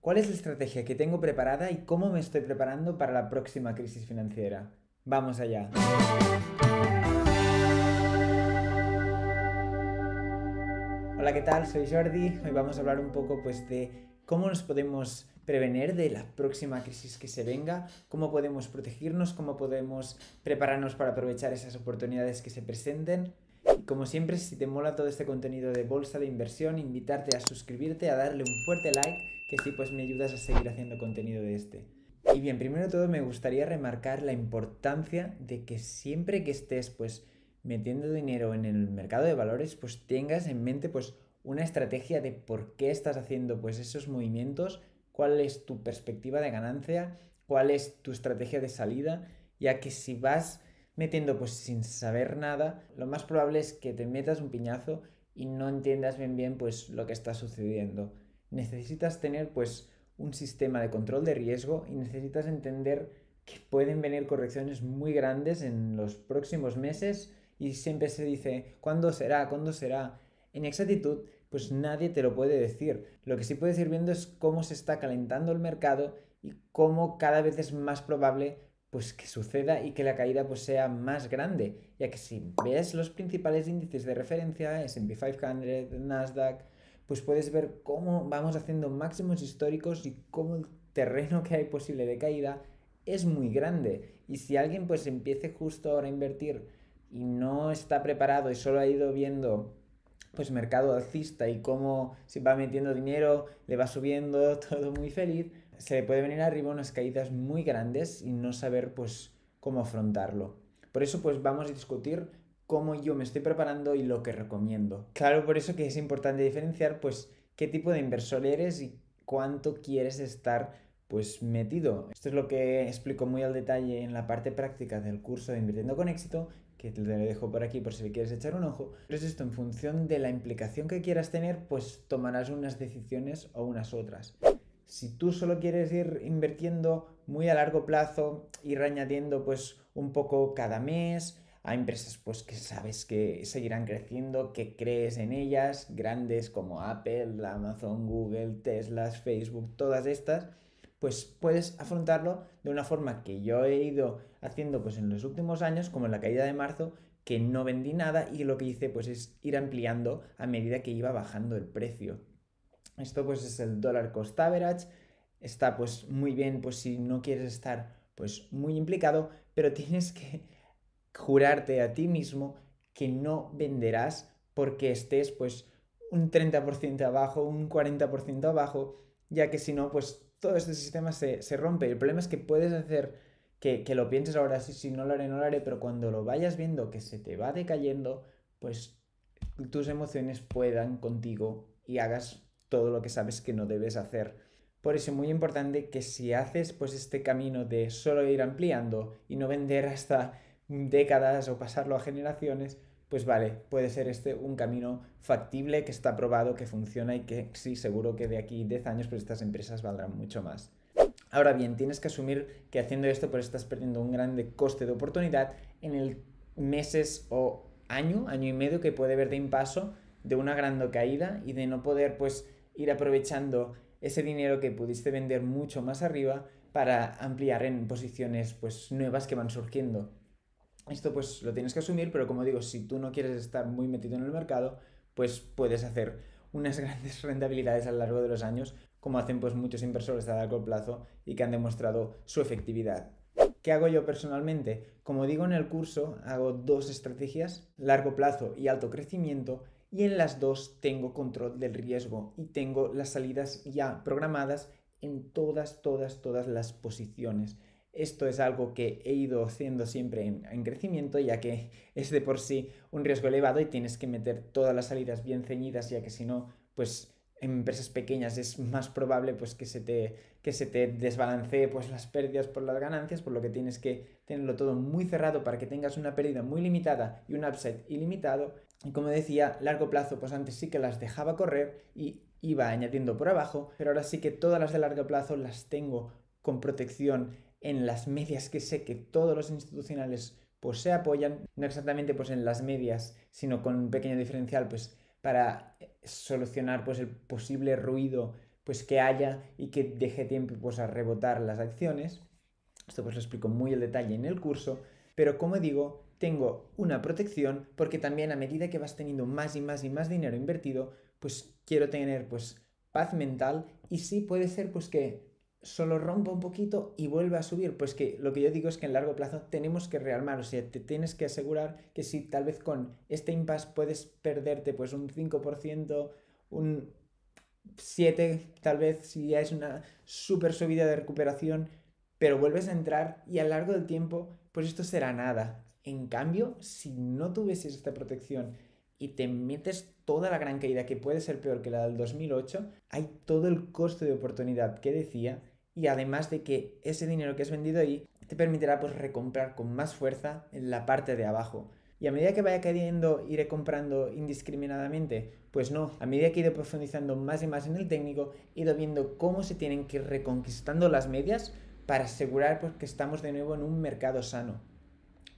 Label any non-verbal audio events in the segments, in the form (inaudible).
¿Cuál es la estrategia que tengo preparada y cómo me estoy preparando para la próxima crisis financiera? Vamos allá. Hola, ¿qué tal? Soy Jordi. Hoy vamos a hablar un poco pues, de cómo nos podemos prevenir de la próxima crisis que se venga, cómo podemos protegernos, cómo podemos prepararnos para aprovechar esas oportunidades que se presenten. Y como siempre, si te mola todo este contenido de bolsa de inversión, invitarte a suscribirte, a darle un fuerte like que sí pues me ayudas a seguir haciendo contenido de este. Y bien, primero de todo me gustaría remarcar la importancia de que siempre que estés pues metiendo dinero en el mercado de valores, pues tengas en mente pues una estrategia de por qué estás haciendo pues esos movimientos, cuál es tu perspectiva de ganancia, cuál es tu estrategia de salida, ya que si vas metiendo pues sin saber nada, lo más probable es que te metas un piñazo y no entiendas bien bien pues lo que está sucediendo necesitas tener pues un sistema de control de riesgo y necesitas entender que pueden venir correcciones muy grandes en los próximos meses y siempre se dice, ¿cuándo será? ¿Cuándo será? En exactitud, pues nadie te lo puede decir. Lo que sí puedes ir viendo es cómo se está calentando el mercado y cómo cada vez es más probable pues que suceda y que la caída pues sea más grande, ya que si ves los principales índices de referencia, S&P 500, Nasdaq, pues puedes ver cómo vamos haciendo máximos históricos y cómo el terreno que hay posible de caída es muy grande. Y si alguien pues empiece justo ahora a invertir y no está preparado y solo ha ido viendo pues mercado alcista y cómo se va metiendo dinero, le va subiendo, (laughs) todo muy feliz, se le puede venir arriba unas caídas muy grandes y no saber pues cómo afrontarlo. Por eso pues vamos a discutir cómo yo me estoy preparando y lo que recomiendo. Claro, por eso que es importante diferenciar pues qué tipo de inversor eres y cuánto quieres estar pues metido. Esto es lo que explico muy al detalle en la parte práctica del curso de Invirtiendo con éxito, que te lo dejo por aquí por si quieres echar un ojo. Pero es esto, en función de la implicación que quieras tener, pues tomarás unas decisiones o unas otras. Si tú solo quieres ir invirtiendo muy a largo plazo, ir añadiendo pues un poco cada mes, a empresas pues que sabes que seguirán creciendo, que crees en ellas, grandes como Apple, Amazon, Google, Tesla, Facebook, todas estas, pues puedes afrontarlo de una forma que yo he ido haciendo pues en los últimos años, como en la caída de marzo, que no vendí nada y lo que hice pues es ir ampliando a medida que iba bajando el precio. Esto pues es el dólar cost average, está pues muy bien pues si no quieres estar pues muy implicado, pero (laughs) tienes que jurarte a ti mismo que no venderás porque estés pues un 30% abajo, un 40% abajo, ya que si no, pues todo este sistema se, rompe. El problema es que puedes hacer que, lo pienses ahora, sí, si no lo haré, no lo haré, pero cuando lo vayas viendo que se te va decayendo, pues tus emociones puedan contigo y hagas todo lo que sabes que no debes hacer. Por eso es muy importante que si haces pues este camino de solo ir ampliando y no vender hasta décadas o pasarlo a generaciones, pues vale, puede ser este un camino factible que está probado, que funciona y que sí, seguro que de aquí 10 años pues estas empresas valdrán mucho más. Ahora bien, tienes que asumir que haciendo esto pues estás perdiendo un grande coste de oportunidad en el meses o año, año y medio que puede haber de impaso de una gran caída y de no poder pues ir aprovechando ese dinero que pudiste vender mucho más arriba para ampliar en posiciones pues nuevas que van surgiendo. Esto pues lo tienes que asumir, pero como digo, si tú no quieres estar muy metido en el mercado, pues puedes hacer unas (laughs) grandes rentabilidades a lo largo de los años, como hacen pues muchos inversores a largo plazo y que han demostrado su efectividad. ¿Qué hago yo personalmente? Como digo en el curso, hago dos estrategias, largo plazo y alto crecimiento, y en las dos tengo control del riesgo y tengo las salidas ya programadas en todas, todas, todas las posiciones. Esto es algo que he ido haciendo siempre en, crecimiento, ya que es de por sí un riesgo elevado y tienes que meter todas las salidas bien ceñidas, ya que si no, pues en empresas pequeñas es más probable pues, que, se te, que se te desbalancee pues, las pérdidas por las ganancias, por lo que tienes que tenerlo todo muy cerrado para que tengas una pérdida muy limitada y un upside ilimitado. Y como decía, largo plazo, pues antes sí que las dejaba correr y iba añadiendo por abajo, pero ahora sí que todas las de largo plazo las tengo con protección en las medias que sé que todos los institucionales pues se apoyan, no exactamente pues en las medias, sino con un pequeño diferencial pues para eh, solucionar pues el posible ruido pues que haya y que deje tiempo pues a rebotar las acciones. Esto pues lo explico muy al detalle en el curso, pero como digo, tengo una protección porque también a medida que vas teniendo más y más y más dinero invertido, pues quiero tener pues paz mental y sí puede ser pues que solo rompa un poquito y vuelve a subir. Pues que lo que yo digo es que en largo plazo tenemos que rearmar o sea, te tienes que asegurar que si tal vez con este impasse puedes perderte pues un 5%, un 7, tal vez si ya es una super subida de recuperación, pero vuelves a entrar y a lo largo del tiempo pues esto será nada. En cambio, si no tuvieses esta protección y te metes toda la gran caída que puede ser peor que la del 2008, hay todo el costo de oportunidad que decía y además de que ese dinero que has vendido ahí te permitirá pues recomprar con más fuerza en la parte de abajo. Y a medida que vaya cayendo, iré comprando indiscriminadamente. Pues no, a medida que he ido profundizando más y más en el técnico, he ido viendo cómo se tienen que ir reconquistando las medias para asegurar pues, que estamos de nuevo en un mercado sano.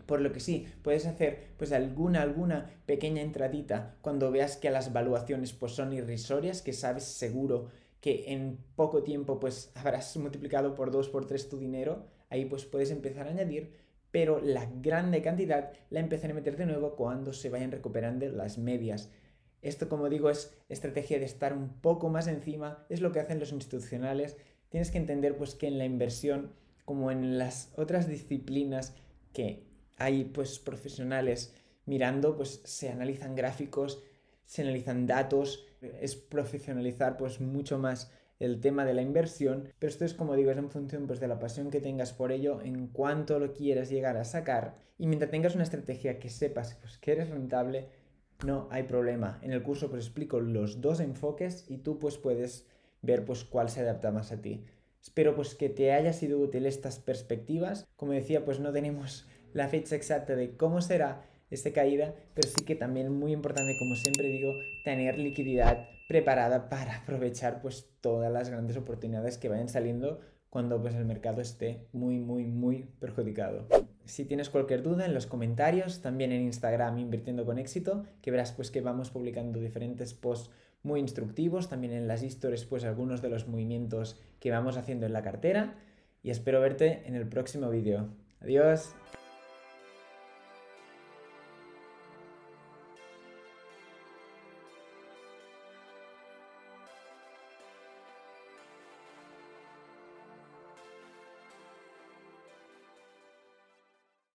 Por lo que sí, puedes hacer pues alguna, alguna pequeña entradita cuando veas que las valuaciones pues son irrisorias, que sabes seguro que en poco tiempo pues habrás multiplicado por 2, por 3 tu dinero, ahí pues puedes empezar a añadir, pero la grande cantidad la empezaré a meter de nuevo cuando se vayan recuperando las medias. Esto, como digo, es estrategia de estar un poco más encima, es lo que hacen los institucionales. Tienes que entender pues que en la inversión, como en las otras disciplinas que hay pues profesionales mirando, pues se analizan gráficos, se analizan datos, es profesionalizar pues mucho más el tema de la inversión, pero esto es como digo, es en función pues de la pasión que tengas por ello, en cuanto lo quieras llegar a sacar y mientras tengas una estrategia que sepas pues, que eres rentable, no hay problema. En el curso pues explico los dos enfoques y tú pues puedes ver pues cuál se adapta más a ti. Espero pues que te haya sido útil estas perspectivas. Como decía, pues no tenemos la fecha exacta de cómo será, esta caída, pero sí que también muy importante, como siempre digo, tener liquididad preparada para aprovechar pues todas las grandes oportunidades que vayan saliendo cuando pues el mercado esté muy muy muy perjudicado. Si tienes cualquier duda en los comentarios, también en Instagram invirtiendo con éxito, que verás pues que vamos publicando diferentes posts muy instructivos, también en las historias pues algunos de los movimientos que vamos haciendo en la cartera y espero verte en el próximo vídeo. Adiós.